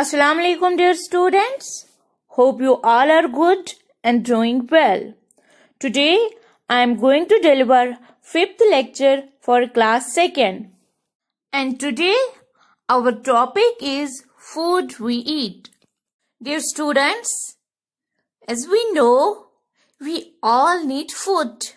Assalamu alaikum dear students. Hope you all are good and doing well. Today I am going to deliver fifth lecture for class second. And today our topic is food we eat. Dear students, as we know, we all need food.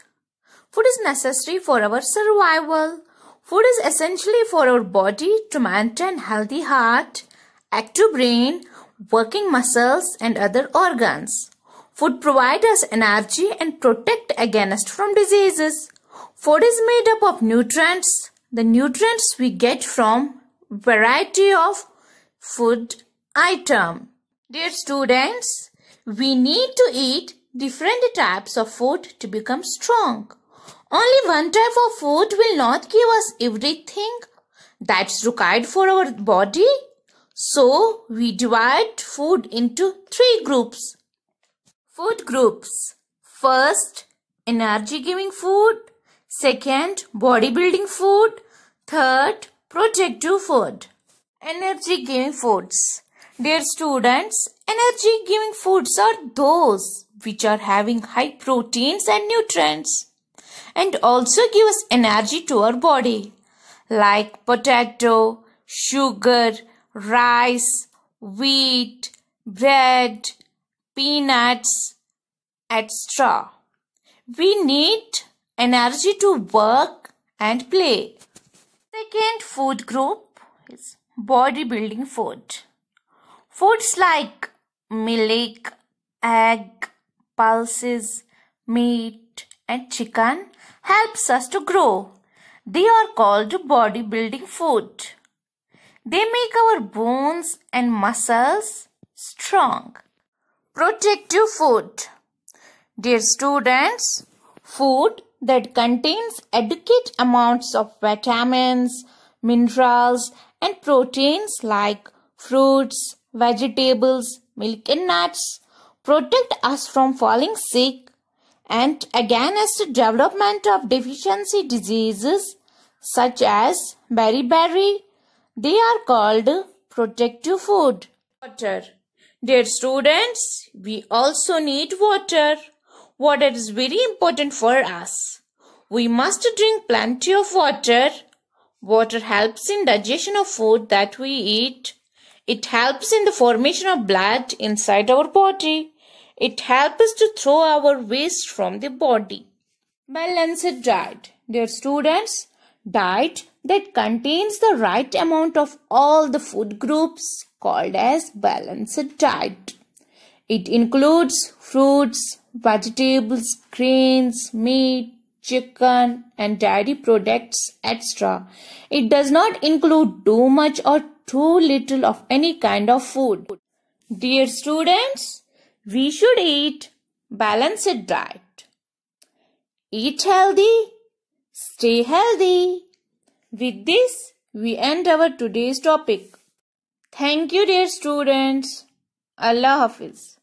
Food is necessary for our survival. Food is essentially for our body to maintain healthy heart active brain, working muscles and other organs. Food provides us energy and protect against from diseases. Food is made up of nutrients. The nutrients we get from variety of food item. Dear students, we need to eat different types of food to become strong. Only one type of food will not give us everything that's required for our body. So we divide food into three groups. Food groups. First, energy giving food. Second, bodybuilding food. Third, protective food. Energy giving foods. Dear students, energy giving foods are those which are having high proteins and nutrients and also give us energy to our body like potato, sugar, rice, wheat, bread, peanuts, etc. We need energy to work and play. Second food group is bodybuilding food. Foods like milk, egg, pulses, meat, and chicken helps us to grow. They are called bodybuilding food. They make our bones and muscles strong. Protective food. Dear students, food that contains adequate amounts of vitamins, minerals and proteins like fruits, vegetables, milk and nuts protect us from falling sick and against development of deficiency diseases such as beriberi, they are called protective food. Water. Dear students, we also need water. Water is very important for us. We must drink plenty of water. Water helps in digestion of food that we eat. It helps in the formation of blood inside our body. It helps to throw our waste from the body. Balanced diet. Dear students, diet that contains the right amount of all the food groups called as balanced diet. It includes fruits, vegetables, grains, meat, chicken and dairy products etc. It does not include too much or too little of any kind of food. Dear students, we should eat balanced diet. Eat healthy Stay healthy. With this, we end our today's topic. Thank you, dear students. Allah Hafiz.